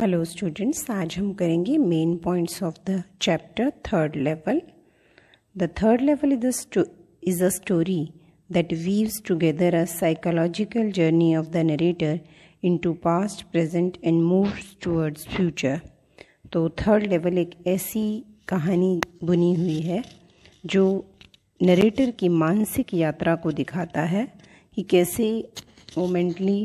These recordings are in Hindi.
हेलो स्टूडेंट्स आज हम करेंगे main points of the chapter third level the third level is is a story that weaves together a psychological journey of the narrator into past present and moves towards future तो थर्ड लेवल एक ऐसी कहानी बुनी हुई है जो नरेटर की मानसिक यात्रा को दिखाता है कि कैसे वो मेंटली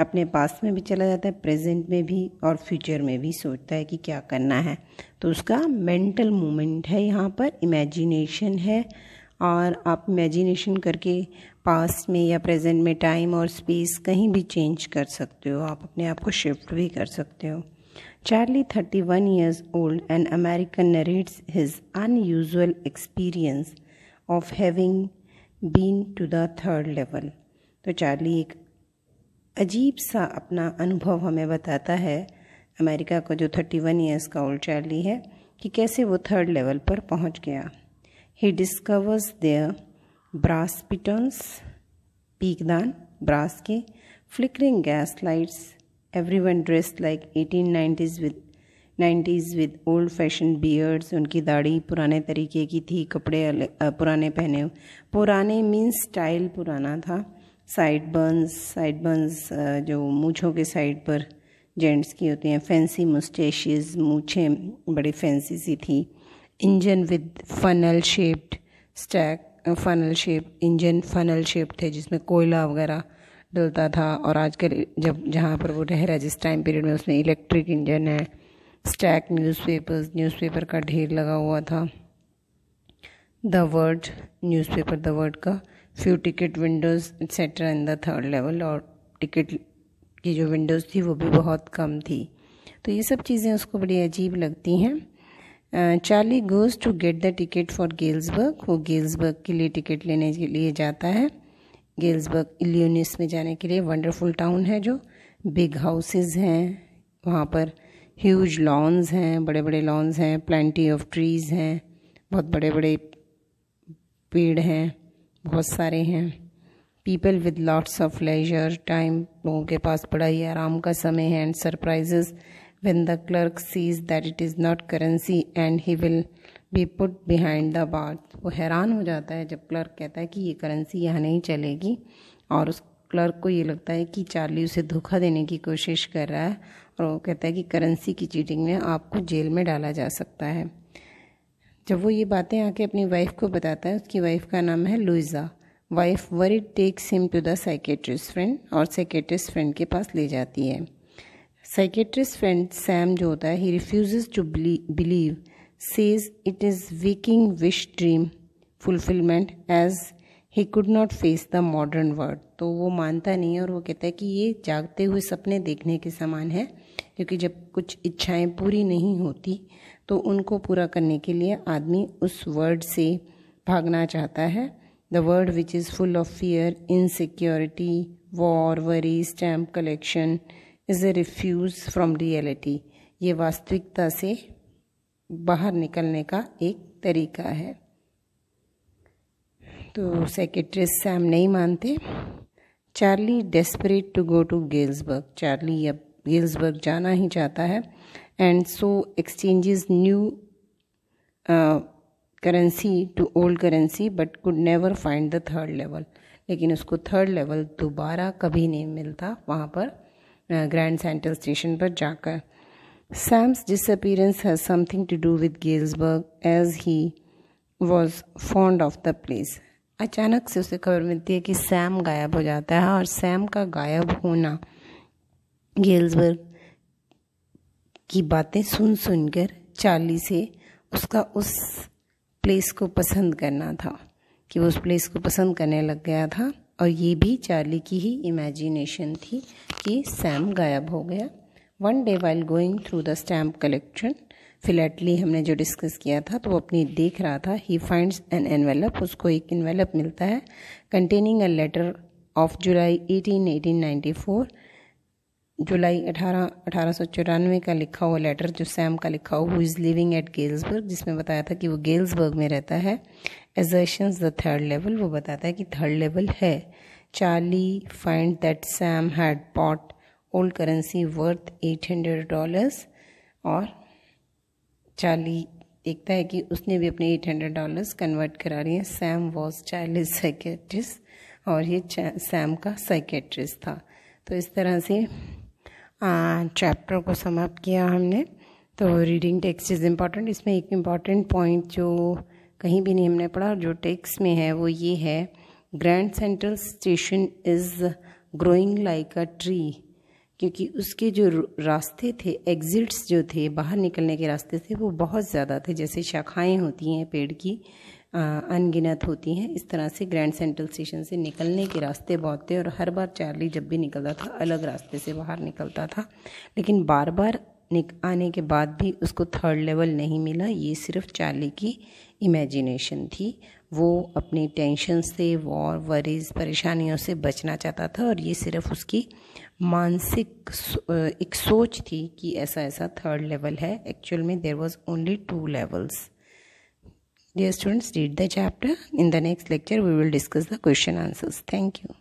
अपने पास में भी चला जाता है प्रेजेंट में भी और फ्यूचर में भी सोचता है कि क्या करना है तो उसका मेंटल मूवमेंट है यहाँ पर इमेजिनेशन है और आप इमेजिनेशन करके पास्ट में या प्रेजेंट में टाइम और स्पेस कहीं भी चेंज कर सकते हो आप अपने आप को शिफ्ट भी कर सकते हो Charlie thirty one years old and American narrates his unusual experience of having been to the third level तो चार्ली एक अजीब सा अपना अनुभव हमें बताता है अमेरिका का जो थर्टी वन ईयर्स का ओल्ड चार्ली है कि कैसे वो थर्ड लेवल पर पहुंच गया he discovers there brass spittoons पीकदान ब्रास के flickering gas lights every one dress like eighteen nineties with nineties with old fashion beards उनकी दाढ़ी पुराने तरीके की थी कपड़े पुराने पहने पुराने मीन्स स्टाइल पुराना था साइड बर्न्स साइड बर्न्स जो मूछों के साइड पर जेंट्स की होती हैं फैंसी मुस्टेशेस मूछें बड़ी फैंसी सी थी engine with funnel shaped stack funnel shape engine funnel shape थे जिसमें कोयला वगैरह डलता था और आजकल जब जहाँ पर वो रह रहा है जिस टाइम पीरियड में उसमें इलेक्ट्रिक इंजन है स्टैक न्यूज़पेपर्स न्यूज़पेपर का ढेर लगा हुआ था the word newspaper the word का few ticket windows etc. In the third level और टिकट की जो विंडोज़ थी वो भी बहुत कम थी तो ये सब चीज़ें उसको बड़ी अजीब लगती हैं Charlie goes to get the ticket for Galesburg वो गेल्सबर्ग के लिए टिकट लेने के लिए जाता है गेल्सबर्ग इलियोनिस में जाने के लिए वंडरफुल टाउन है जो बिग हाउसेस हैं वहाँ पर ह्यूज लॉन्स हैं बड़े बड़े लॉन्स हैं प्लेंटी ऑफ ट्रीज़ हैं बहुत बड़े बड़े पेड़ हैं बहुत सारे हैं people with lots of leisure time लोगों के पास बड़ा ही आराम का समय है and surprises when the clerk sees that it is not currency and he will be put behind the bar वो हैरान हो जाता है जब क्लर्क कहता है कि ये करेंसी यहाँ नहीं चलेगी और उस क्लर्क को ये लगता है कि चार्ली उसे धोखा देने की कोशिश कर रहा है और वो कहता है कि करेंसी की चीटिंग में आपको जेल में डाला जा सकता है जब वो ये बातें आके अपनी वाइफ को बताता है उसकी वाइफ का नाम है Louisa wife worry takes him to the psychiatrist friend और साइकेट्रिस्ट फ्रेंड के पास ले जाती है साइकेट्रिस्ट फ्रेंड सैम जो होता है he refuses to believe says it is waking wish dream fulfilment as he could not face the modern world तो वो मानता नहीं है और वो कहता है कि ये जागते हुए सपने देखने के समान है क्योंकि जब कुछ इच्छाएं पूरी नहीं होती तो उनको पूरा करने के लिए आदमी उस वर्ड से भागना चाहता है the world which is full of fear insecurity war worry stamp collection is a refuge from reality ये वास्तविकता से बाहर निकलने का एक तरीका है तो सेक्रेटरी सैम नहीं मानते Charlie desperate to go to Galesburg Charlie अब पील्सबर्ग जाना ही चाहता है and so exchanges new currency to old currency but could never find the third level लेकिन उसको थर्ड लेवल दोबारा कभी नहीं मिलता वहाँ पर ग्रैंड सेंट्रल स्टेशन पर जाकर dis disappearance has something to do with Galesburg as he was fond of the place अचानक से उसे खबर मिलती है कि सैम गायब हो जाता है और सैम का गायब होना गेल्सबर्ग की बातें सुन सुनकर चार्ली से उसका उस प्लेस को पसंद करना था कि वो उस प्लेस को पसंद करने लग गया था और ये भी चार्ली की ही इमेजिनेशन थी कि सैम गायब हो गया one day while going through the stamp collection philately हमने जो डिस्कस किया था तो वो अपनी देख रहा था ही फाइंड्स एन एनवेलप उसको एक इन्वेलप मिलता है containing a letter of July eighteen eighteen ninety four जुलाई अठारह अठारह सौ चौरानवे का लिखा हुआ लेटर जो सैम का लिखा हुआ who is living at Galesburg जिसमें बताया था कि वो गेल्सबर्ग में रहता है एजर्शन द थर्ड लेवल वो बताता है कि थर्ड लेवल है Charlie find that Sam had put old currency worth eight hundred dollars और चार्ली देखता है कि उसने भी अपने एट हंड्रेड डॉलर्स कन्वर्ट करा रही है सैम वॉज चाइल्ड साइकेट्रिस्ट और ये सैम का साइकेट्रिस्ट था तो इस तरह से चैप्टर को समाप्त किया हमने तो रीडिंग टेक्स्ट इज़ इम्पॉर्टेंट इसमें एक इम्पॉर्टेंट पॉइंट जो कहीं भी नहीं हमने पढ़ा जो टेक्स्ट में है वो ये है Grand Central Station is growing like a tree क्योंकि उसके जो रास्ते थे एग्ज़िट्स जो थे बाहर निकलने के रास्ते थे वो बहुत ज़्यादा थे जैसे शाखाएं होती हैं पेड़ की अनगिनत होती हैं इस तरह से ग्रैंड सेंट्रल स्टेशन से निकलने के रास्ते बहुत थे और हर बार चार्ली जब भी निकलता था अलग रास्ते से बाहर निकलता था लेकिन बार बार आने के बाद भी उसको थर्ड लेवल नहीं मिला ये सिर्फ चार्ली की इमेजिनेशन थी वो अपने टेंशन से वॉर वरीज परेशानियों से बचना चाहता था और ये सिर्फ उसकी मानसिक एक सोच थी कि ऐसा ऐसा थर्ड लेवल है एक्चुअल में there was only two levels Dear students, read the chapter. In the next lecture, we will discuss the question answers. Thank you.